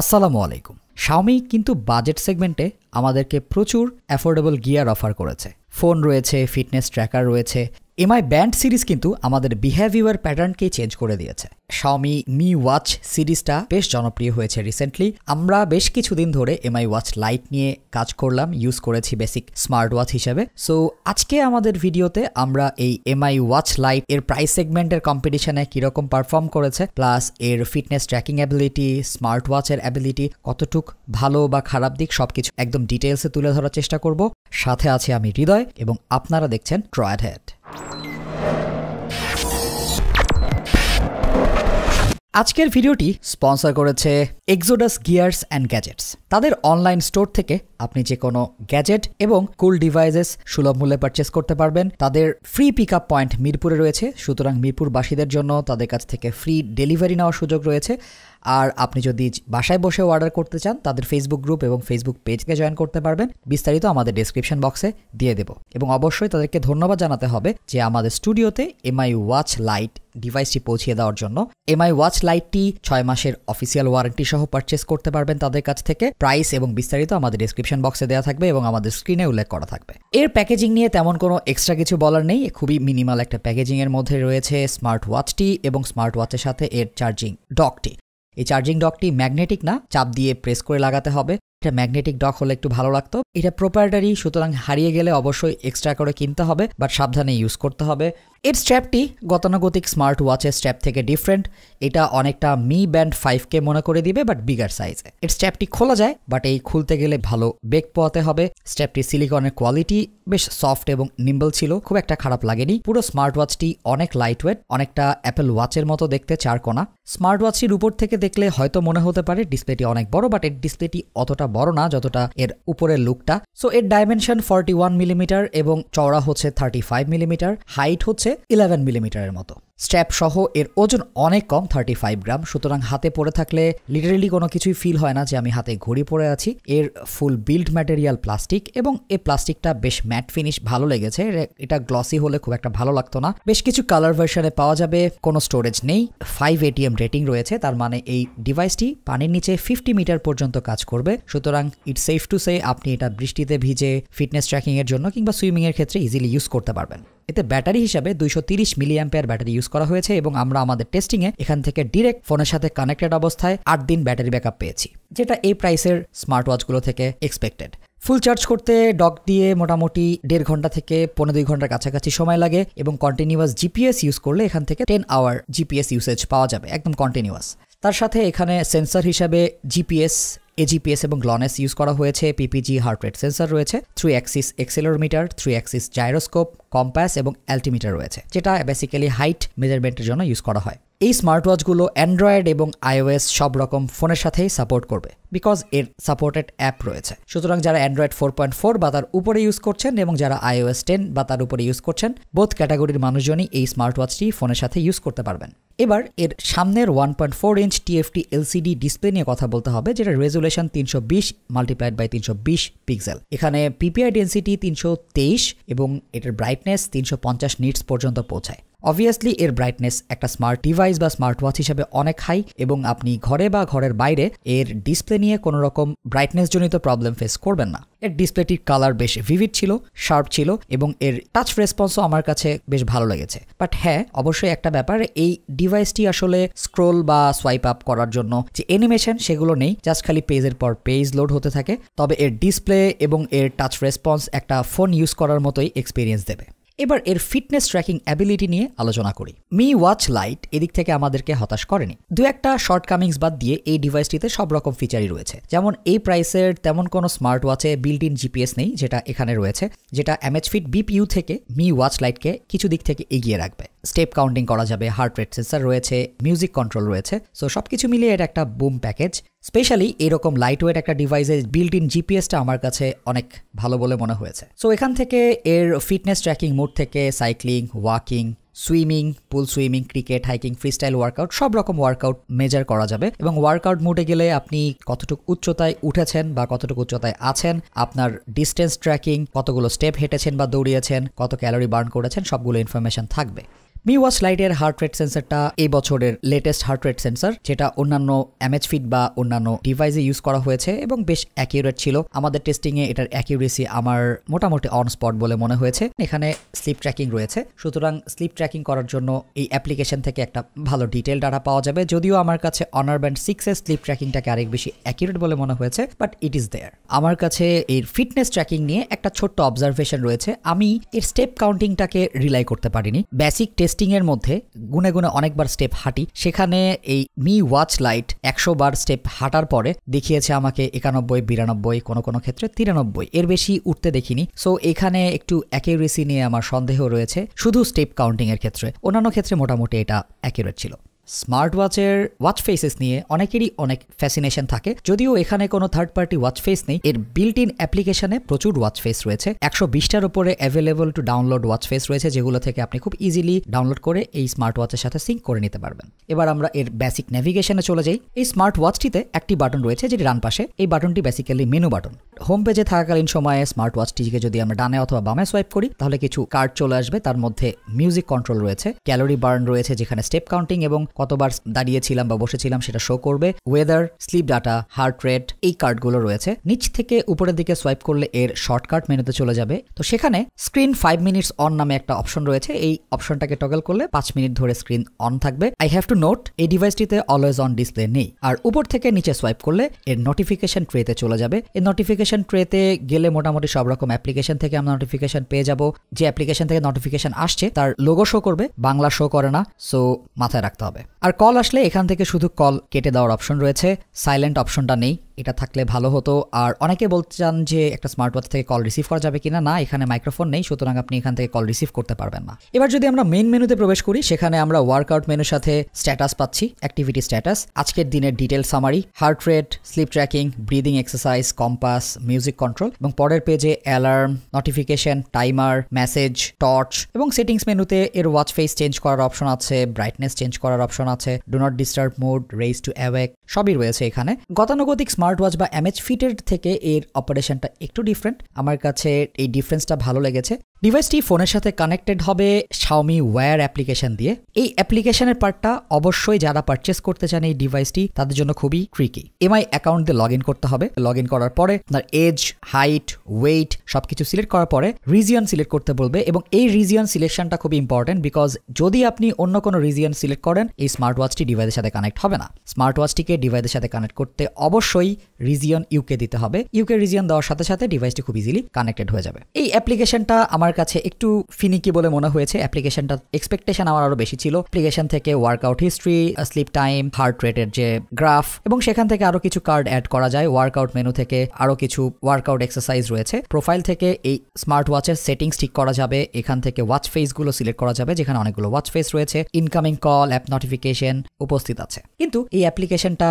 আসসালামু আলাইকুম শাওমি কিন্তু বাজেট সেগমেন্টে আমাদেরকে প্রচুর অ্যাফোর্ডেবল গিয়ার অফার করেছে ফোন রয়েছে ফিটনেস ট্র্যাকার রয়েছে এমআই ব্যান্ড সিরিজ কিন্তু আমাদের বিহেভিয়ার প্যাটার্নকেই চেঞ্জ করে দিয়েছে শাওমি মি ওয়াচ সিরিজটা বেশ জনপ্রিয় হয়েছে রিসেন্টলি আমরা বেশ কিছুদিন ধরে এমআই ওয়াচ লাইট নিয়ে কাজ করলাম ইউজ করেছি বেসিক স্মার্ট ওয়াচ হিসেবে সো আজকে আমাদের ভিডিওতে আমরা এই এমআই ওয়াচ লাইট এর প্রাইস সেগমেন্টের কম্পিটিশনে কীরকম পারফর্ম করেছে প্লাস এর ফিটনেস ট্র্যাকিং অ্যাবিলিটি স্মার্ট ওয়াচের অ্যাবিলিটি কতটুক ভালো বা খারাপ দিক সব কিছু একদম ডিটেলসে তুলে ধরার চেষ্টা করব সাথে আছে আমি হৃদয় এবং আপনারা দেখছেন ট্রয়াড হেড আজকের ভিডিওটি স্পন্সর করেছে এক্সোডাস গিয়ার্স অ্যান্ড গ্যাজেটস তাদের অনলাইন স্টোর থেকে আপনি যে কোনো গ্যাজেট এবং কুল ডিভাইসেস সুলভ মূল্যে পারচেস করতে পারবেন তাদের ফ্রি পিক আপ পয়েন্ট মিরপুরে রয়েছে সুতরাং মিরপুরবাসীদের জন্য তাদের কাছ থেকে ফ্রি ডেলিভারি নেওয়ার সুযোগ রয়েছে আর আপনি যদি বাসায় বসে অর্ডার করতে চান তাদের ফেসবুক গ্রুপ এবং ফেসবুক পেজকে জয়েন করতে পারবেন বিস্তারিত আমাদের ডিসক্রিপশন বক্সে দিয়ে দেব এবং অবশ্যই তাদেরকে ধন্যবাদ জানাতে হবে যে আমাদের স্টুডিওতে এমআই ওয়াচ লাইট ডিভাইসটি পৌঁছিয়ে দেওয়ার জন্য এমআই ওয়াচ লাইটটি ছয় মাসের অফিসিয়াল ওয়ারেন্টি সহ পারচেস করতে পারবেন তাদের কাছ থেকে প্রাইস এবং বিস্তারিত আমাদের ডিসক্রিপশন বক্সে দেওয়া থাকবে এবং আমাদের স্ক্রিনে উল্লেখ করা থাকবে এর প্যাকেজিং নিয়ে তেমন কোনো এক্সট্রা কিছু বলার নেই খুবই মিনিমাল একটা প্যাকেজিংয়ের মধ্যে রয়েছে স্মার্ট ওয়াচটি এবং স্মার্ট ওয়াচের সাথে এর চার্জিং ডকটি এই চার্জিং ডকটি ম্যাগনেটিক না চাপ দিয়ে প্রেস করে লাগাতে হবে এটা ম্যাগনেটিক ডক হলে একটু ভালো লাগতো এটা প্রোপারটারি সুতরাং হারিয়ে গেলে অবশ্যই এক্সট্রা করে কিনতে হবে বাট সাবধানে ইউজ করতে হবে এর স্ট্র্যাপটি গতানুগতিক স্মার্ট ওয়াচের স্ট্র্যাপ থেকে ডিফারেন্ট এটা অনেকটা মি ব্যান্ড ফাইভ কে মনে করে দিবে বাট বিগার সাইজে এর স্ট্র্যাপটি খোলা যায় বাট এই খুলতে গেলে ভালো বেগ পোয়াতে হবে স্ট্র্যাপটি সিলিকনের কোয়ালিটি বেশ সফট এবং নিম্বল ছিল খুব একটা খারাপ লাগেনি পুরো স্মার্ট ওয়াচটি অনেক লাইট ওয়েট অনেকটা অ্যাপেল ওয়াচের মতো দেখতে চার কোনা স্মার্ট ওয়াচটির উপর থেকে দেখলে হয়তো মনে হতে পারে ডিসপ্লেটি অনেক বড় বাট এর ডিসপ্লেটি অতটা বড় না যতটা এর উপরের লুকটা সো এর ডাইমেনশন ফর্টি ওয়ান মিলিমিটার এবং চওড়া হচ্ছে থার্টি ফাইভ মিলিমিটার হাইট হচ্ছে ইলেভেন মিলিমিটারের মতো স্ট্র্যাপ সহ এর ওজন অনেক কম থার্টি ফাইভ গ্রাম সুতরাং হাতে পরে থাকলে লিটারেলি কোনো কিছুই ফিল হয় না যে আমি হাতে ঘড়ি পরে আছি এর ফুল বিল্ড ম্যাটেরিয়াল প্লাস্টিক এবং এই প্লাস্টিকটা বেশ ম্যাট ফিনিশ ভালো লেগেছে এটা গ্লসি হলে খুব একটা ভালো লাগতো না বেশ কিছু কালার ভার্সনে পাওয়া যাবে কোনো স্টোরেজ নেই ফাইভ এটিএম রেটিং রয়েছে তার মানে এই ডিভাইসটি পানির নিচে ফিফটি মিটার পর্যন্ত কাজ করবে সুতরাং ইট সেফ টু সে আপনি এটা বৃষ্টিতে ভিজে ফিটনেস ট্র্যাকিংয়ের জন্য কিংবা সুইমিংয়ের ক্ষেত্রে ইজিলি ইউজ করতে পারবেন এতে ব্যাটারি হিসাবে দুইশো তিরিশ মিলিয়াম্পেয়ার ব্যাটারি ইউজ করা হয়েছে এবং আমরা আমাদের টেস্টিংয়ে এখান থেকে ডিরেক্ট ফোনের সাথে কানেক্টেড অবস্থায় আট দিন ব্যাটারি আপ পেয়েছি যেটা এই প্রাইসের স্মার্ট ওয়াচগুলো থেকে এক্সপেক্টেড ফুল চার্জ করতে ডক দিয়ে মোটামুটি দেড় ঘন্টা থেকে পনেরো দুই ঘন্টার কাছাকাছি সময় লাগে এবং কন্টিনিউয়াস জিপিএস ইউজ করলে এখান থেকে টেন আওয়ার জিপিএস ইউসেজ পাওয়া যাবে একদম কন্টিনিউয়াস তার সাথে এখানে সেন্সার হিসাবে জিপিএস এজিপিএস এবং গ্লনেস ইউজ করা হয়েছে পিপিজি হার্ট রেট সেন্সর রয়েছে three axis accelerometer three axis gyroscope compass এবং অ্যাল্টিমিটার রয়েছে যেটা বেসিক্যালি হাইট মেজারমেন্টের জন্য ইউজ করা হয় এই স্মার্ট ওয়াচগুলো অ্যান্ড্রয়েড এবং আইওএস সব রকম ফোনের সাথেই সাপোর্ট করবে বিকজ এর সাপোর্টেড অ্যাপ রয়েছে সুতরাং যারা অ্যান্ড্রয়েড ফোর পয়েন্ট ফোর বা তার উপরে ইউজ করছেন এবং যারা আইওএস টেন বা তার উপরে ইউজ করছেন বোধ ক্যাটাগরির মানুষজনই এই স্মার্ট ওয়াচটি ফোনের সাথে ইউজ করতে পারবেন এবার এর সামনের one point four inch TFT LCD display নিয়ে কথা বলতে হবে যেটা রেজুলেশন তিনশো বিশ মাল্টিপ্লাইড বাই তিনশো বিশ পিক্সেল এখানে পিপিআই ডেন্সিটি তিনশো তেইশ এবং এটার ব্রাইটনেস তিনশো পঞ্চাশ নিটস পর্যন্ত পৌঁছায় অবভিয়াসলি এর ব্রাইটনেস একটা স্মার্ট ডিভাইস বা স্মার্ট ওয়াচ হিসেবে অনেক হাই এবং আপনি ঘরে বা ঘরের বাইরে এর ডিসপ্লে নিয়ে কোনো রকম জনিত প্রবলেম ফেস করবেন না এর ডিসপ্লেটির কালার বেশ ভিভিড ছিল শার্প ছিল এবং এর টাচ রেসপন্সও আমার কাছে বেশ ভালো লেগেছে বাট হ্যাঁ অবশ্যই একটা ব্যাপার এই ডিভাইসটি আসলে স্ক্রোল বা সোয়াইপ আপ করার জন্য যে অ্যানিমেশন সেগুলো নেই জাস্ট খালি পেজের পর পেজ লোড হতে থাকে তবে এর ডিসপ্লে এবং এর টাচ রেসপন্স একটা ফোন ইউজ করার মতোই এক্সপিরিয়েন্স দেবে এবার এর ফিটনেস ট্র্যাকিং অ্যাবিলিটি নিয়ে আলোচনা করি মি ওয়াচ লাইট এদিক থেকে আমাদেরকে হতাশ করেনি দু একটা শর্টকামিংস বাদ দিয়ে এই ডিভাইসটিতে সব রকম ফিচারই রয়েছে যেমন এই প্রাইসের তেমন কোনো স্মার্ট ওয়াচে বিল্ট ইন জিপিএস নেই যেটা এখানে রয়েছে যেটা এমএচ ফিট বিপিইউ থেকে মি ওয়াচ লাইটকে কিছু দিক থেকে এগিয়ে রাখবে স্টেপ কাউন্টিং করা যাবে হার্ট রেট সেন্সার রয়েছে মিউজিক কন্ট্রোল রয়েছে সো সব কিছু মিলিয়ে এটা একটা বুম প্যাকেজ স্পেশালি এরকম লাইটওয়েট একটা ডিভাইসের বিল্ট ইন জিপিএসটা আমার কাছে অনেক ভালো বলে মনে হয়েছে সো এখান থেকে এর ফিটনেস ট্র্যাকিং মুড থেকে cycling walking swimming pool swimming cricket hiking freestyle workout সব রকম ওয়ার্কআউট মেজার করা যাবে এবং ওয়ার্কআউট মুডে গেলে আপনি কতটুকু উচ্চতায় উঠেছেন বা কতটুকু উচ্চতায় আছেন আপনার ডিস্টেন্স ট্র্যাকিং কতগুলো স্টেপ হেঁটেছেন বা দৌড়িয়েছেন কত ক্যালোরি বার্ন করেছেন সবগুলো ইনফরমেশন থাকবে মিওয়াচ লাইটের হার্ট রেট সেন্সারটা এই বছরের লেটেস্ট হার্ট রেট সেন্সার যেটা অন্যান্য এমএচ ফিট বা অন্যান্য ডিভাইসে ইউজ করা হয়েছে এবং বেশ অ্যাকিউরেট ছিল আমাদের টেস্টিংয়ে এটার অ্যাকিউরেসি আমার মোটামুটি অন স্পট বলে মনে হয়েছে এখানে স্লিপ ট্র্যাকিং রয়েছে সুতরাং স্লিপ ট্র্যাকিং করার জন্য এই অ্যাপ্লিকেশন থেকে একটা ভালো ডিটেল ডাটা পাওয়া যাবে যদিও আমার কাছে অনার ব্যান্ড সিক্স এর স্লিপ ট্র্যাকিংটাকে আরেক বেশি অ্যাকিউরেট বলে মনে হয়েছে বাট ইট ইজ দেয়ার আমার কাছে এর ফিটনেস ট্র্যাকিং নিয়ে একটা ছোট্ট অবজারভেশন রয়েছে আমি এর স্টেপ কাউন্টিংটাকে রিলাই করতে পারিনি বেসিক টেস্ট টেস্টিংয়ের মধ্যে গুনে গুনে অনেকবার স্টেপ হাঁটি সেখানে এই মি ওয়াচ লাইট একশো বার স্টেপ হাঁটার পরে দেখিয়েছে আমাকে একানব্বই বিরানব্বই কোনো কোনো ক্ষেত্রে তিরানব্বই এর বেশি উঠতে দেখিনি সো এখানে একটু অ্যাকিউরেসি নিয়ে আমার সন্দেহ রয়েছে শুধু স্টেপ কাউন্টিংয়ের ক্ষেত্রে অন্যান্য ক্ষেত্রে মোটামুটি এটা অ্যাকিউরেট ছিল স্মার্ট ওয়াচের ওয়াচ ফেসেস নিয়ে অনেকেরই অনেক ফ্যাসিনেশন থাকে যদিও এখানে কোনো থার্ড পার্টি ওয়াচ ফেস নেই এর বিল্ট ইন অ্যাপ্লিকেশনে প্রচুর ওয়াচ ফেস রয়েছে একশো বিশটার উপরে available to download watch face রয়েছে যেগুলো থেকে আপনি খুব ইজিলি ডাউনলোড করে এই স্মার্ট ওয়াচের সাথে সিঙ্ক করে নিতে পারবেন এবার আমরা এর বেসিক ন্যাভিগেশনে চলে যাই এই স্মার্ট ওয়াচটিতে একটি বাটন রয়েছে যেটি ডান পাশে এই বাটনটি বেসিক্যালি মেনু বাটন হোম পেজে থাকাকালীন সময়ে স্মার্ট ওয়াচটিকে যদি আমরা ডানে অথবা বামে সোয়াইপ করি তাহলে কিছু কার্ড চলে আসবে তার মধ্যে মিউজিক কন্ট্রোল রয়েছে ক্যালোরি বার্ন রয়েছে যেখানে স্টেপ কাউন্টিং এবং কতবার দাঁড়িয়েছিলাম বা বসেছিলাম সেটা শো করবে weather sleep data heart rate এই কার্ডগুলো রয়েছে নিচ থেকে উপরের দিকে সোয়াইপ করলে এর শর্টকাট মেনুতে চলে যাবে তো সেখানে স্ক্রিন ফাইভ মিনিটস অন নামে একটা অপশন রয়েছে এই অপশনটাকে টগল করলে পাঁচ মিনিট ধরে স্ক্রিন অন থাকবে আই হ্যাভ টু নোট এই ডিভাইসটিতে অলওয়েজ অন ডিসপ্লে নেই আর উপর থেকে নিচে সোয়াইপ করলে এর নোটিফিকেশন ট্রেতে চলে যাবে এই নোটিফিকেশন ট্রেতে গেলে মোটামুটি সব রকম অ্যাপ্লিকেশন থেকে আমরা নোটিফিকেশন পেয়ে যাব যে অ্যাপ্লিকেশন থেকে নোটিফিকেশন আসছে তার লোগো শো করবে বাংলা শো করে না সো মাথায় রাখতে হবে আর কল আসলে এখান থেকে শুধু কল কেটে দেওয়ার অপশন রয়েছে সাইলেন্ট অপশনটা নেই এটা থাকলে ভালো হতো আর অনেকে বলতে চান যে একটা স্মার্ট ওয়াচ থেকে কল রিসিভ করা যাবে কিনা না এখানে মাইক্রোফোন নেই সুতরাং আপনি এখান থেকে কল রিসিভ করতে পারবেন না এবার যদি আমরা মেন মেনুতে প্রবেশ করি সেখানে আমরা ওয়ার্কআউট মেনুর সাথে স্ট্যাটাস পাচ্ছি অ্যাক্টিভিটি স্ট্যাটাস আজকের দিনের detail summary heart rate sleep tracking breathing exercise compass music control এবং পরের পেজে alarm notification timer message torch এবং সেটিংস মেনুতে এর ওয়াচ ফেস চেঞ্জ করার অপশন আছে ব্রাইটনেস চেঞ্জ করার অপশন আছে do not disturb mode raise to awake সবই রয়েছে এখানে গতানুগতিক স্মার্ট ওয়াচ বা এমএচ ফিটের থেকে এর অপারেশনটা একটু ডিফারেন্ট আমার কাছে এই ডিফারেন্সটা ভালো লেগেছে ডিভাইসটি ফোনের সাথে কানেক্টেড হবে শাওমি ওয়্যার অ্যাপ্লিকেশন দিয়ে এই অ্যাপ্লিকেশনের পার্টটা অবশ্যই যারা পারচেস করতে চান এই ডিভাইসটি তাদের জন্য খুবই ক্রিকি এমআই অ্যাকাউন্ট দিয়ে লগ করতে হবে লগ করার পরে আপনার এজ হাইট ওয়েট সব কিছু সিলেক্ট করার পরে রিজিয়ন সিলেক্ট করতে বলবে এবং এই রিজিয়ন সিলেকশনটা খুব ইম্পর্টেন্ট বিকজ যদি আপনি অন্য কোনো রিজিয়ন সিলেক্ট করেন এই স্মার্ট ওয়াচটি ডিভাইসের সাথে কানেক্ট হবে না স্মার্ট ওয়াচটিকে ডিভাইসের সাথে কানেক্ট করতে অবশ্যই রিজিয়ন ইউকে দিতে হবে ইউকে রিজিয়ন দেওয়ার সাথে সাথে ডিভাইসটি খুব ইজিলি কানেক্টেড হয়ে যাবে এই অ্যাপ্লিকেশনটা আমার কাছে একটু ফিনিকি বলে মনে হয়েছে অ্যাপ্লিকেশনটা এক্সপেকটেশন আমার আরও বেশি ছিল অ্যাপ্লিকেশন থেকে workout history sleep time heart রেটের যে গ্রাফ এবং সেখান থেকে আরও কিছু কার্ড অ্যাড করা যায় ওয়ার্কআউট মেনু থেকে আরও কিছু ওয়ার্কআউট এক্সারসাইজ রয়েছে প্রোফাইল থেকে এই স্মার্ট ওয়াচের সেটিংস ঠিক করা যাবে এখান থেকে ওয়াচ ফেসগুলো সিলেক্ট করা যাবে যেখানে অনেকগুলো ওয়াচ ফেস রয়েছে ইনকামিং কল অ্যাপ নোটিফিকেশন উপস্থিত আছে কিন্তু এই অ্যাপ্লিকেশনটা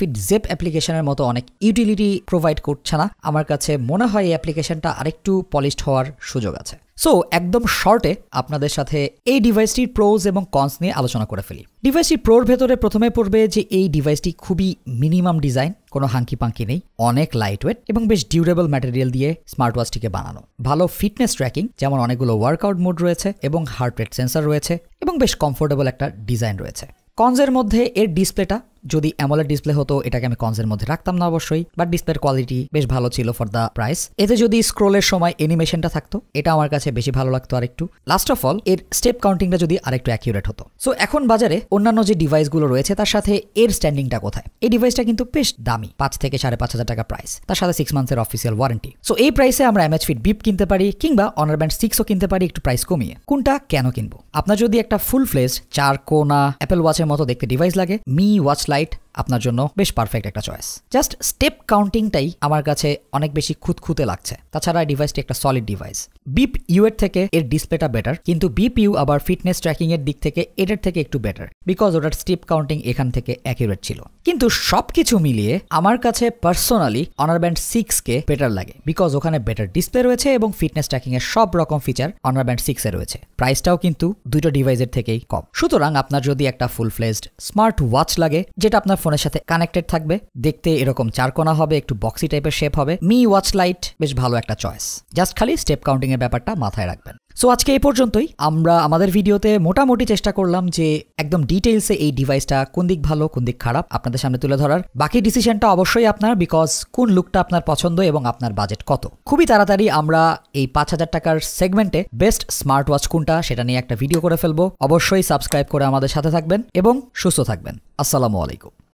ফিট জেপ অ্যাপ্লিকেশনের মতো অনেক ইউটিলিটি প্রোভাইড করছে না আমার কাছে মনে হয় এই অ্যাপ্লিকেশনটা আরেকটু পলিশড হওয়ার সুযোগ আছে সো একদম শর্টে আপনাদের সাথে এই ডিভাইসটির প্রোজ এবং কনস নিয়ে আলোচনা করে ফেলি ডিভাইসটির প্রোর ভেতরে প্রথমে পড়বে যে এই ডিভাইসটি খুবই মিনিমাম ডিজাইন কোনো হাঙ্কি পাঙ্কি নেই অনেক লাইট ওয়েট এবং বেশ ডিউরেবল ম্যাটেরিয়াল দিয়ে স্মার্ট ওয়াচটিকে বানানো ভালো ফিটনেস ট্র্যাকিং যেমন অনেকগুলো ওয়ার্কআউট মোড রয়েছে এবং হার্ট রেট সেন্সার রয়েছে এবং বেশ কমফোর্টেবল একটা ডিজাইন রয়েছে কনজের মধ্যে এর ডিসপ্লেটা যদি অ্যামোলেড ডিসপ্লে হতো এটাকে আমি কনসের মধ্যে রাখতাম না অবশ্যই বাট ডিসপ্লের কোয়ালিটি বেশ ভালো ছিল ফর দ্য প্রাইস এতে যদি স্ক্রোলের সময় এনিমেশনটা থাকতো এটা আমার কাছে বেশি ভালো লাগতো আরেকটু লাস্ট অফ অল এর স্টেপ কাউন্টিংটা যদি আরেকটু অ্যাকিউরেট হতো সো এখন বাজারে অন্যান্য যে ডিভাইসগুলো রয়েছে তার সাথে এর স্ট্যান্ডিংটা কোথায় এই ডিভাইসটা কিন্তু বেশ দামি পাঁচ থেকে সাড়ে পাঁচ হাজার টাকা প্রাইস তার সাথে সিক্স মান্থের অফিসিয়াল ওয়ারেন্টি সো এই প্রাইসে আমরা এমএচ ফিট বিপ কিনতে পারি কিংবা অনার ব্যান্ড সিক্সও কিনতে পারি একটু প্রাইস কমিয়ে কোনটা কেন কিনবো আপনার যদি একটা ফুল ফ্লেজ চার কোনা অ্যাপেল ওয়াচের মতো দেখতে ডিভাইস লাগে মি ওয়াচ লাইক right আপনার জন্য বেশ পারফেক্ট একটা চয়েস জাস্ট স্টেপ কাউন্টিংটাই আমার কাছে অনেক বেশি খুঁতে লাগছে তাছাড়া এই ডিভাইসটি একটা সলিড ডিভাইস বিপ ইউ এর থেকে এর ডিসপ্লেটা বেটার কিন্তু বিপ ইউ আবার ফিটনেস ট্র্যাকিং এর দিক থেকে এটার থেকে একটু বেটার বিকজ ওটার স্টেপ কাউন্টিং এখান থেকে অ্যাকিউরেট ছিল কিন্তু সব কিছু মিলিয়ে আমার কাছে পার্সোনালি অনার ব্যান্ড কে বেটার লাগে বিকজ ওখানে বেটার ডিসপ্লে রয়েছে এবং ফিটনেস ট্র্যাকিং এর সব রকম ফিচার অনার ব্যান্ড এ রয়েছে প্রাইসটাও কিন্তু দুটো ডিভাইসের থেকেই কম সুতরাং আপনার যদি একটা ফুল ফ্লেজড স্মার্ট ওয়াচ লাগে যেটা আপনার ফোনের সাথে কানেক্টেড থাকবে দেখতে এরকম চারকোনা হবে একটু বক্সি টাইপের শেপ হবে মি ওয়াচ লাইট বেশ ভালো একটা চয়েস জাস্ট খালি স্টেপ কাউন্টিং এর ব্যাপারটা মাথায় রাখবেন সো আজকে এই পর্যন্তই আমরা আমাদের ভিডিওতে মোটামুটি চেষ্টা করলাম যে একদম ডিটেলসে এই ডিভাইসটা কোন দিক ভালো কোন দিক খারাপ আপনাদের সামনে তুলে ধরার বাকি ডিসিশনটা অবশ্যই আপনার বিকজ কোন লুকটা আপনার পছন্দ এবং আপনার বাজেট কত খুবই তাড়াতাড়ি আমরা এই পাঁচ হাজার টাকার সেগমেন্টে বেস্ট স্মার্ট ওয়াচ কোনটা সেটা নিয়ে একটা ভিডিও করে ফেলবো অবশ্যই সাবস্ক্রাইব করে আমাদের সাথে থাকবেন এবং সুস্থ থাকবেন আসসালামু আলাইকুম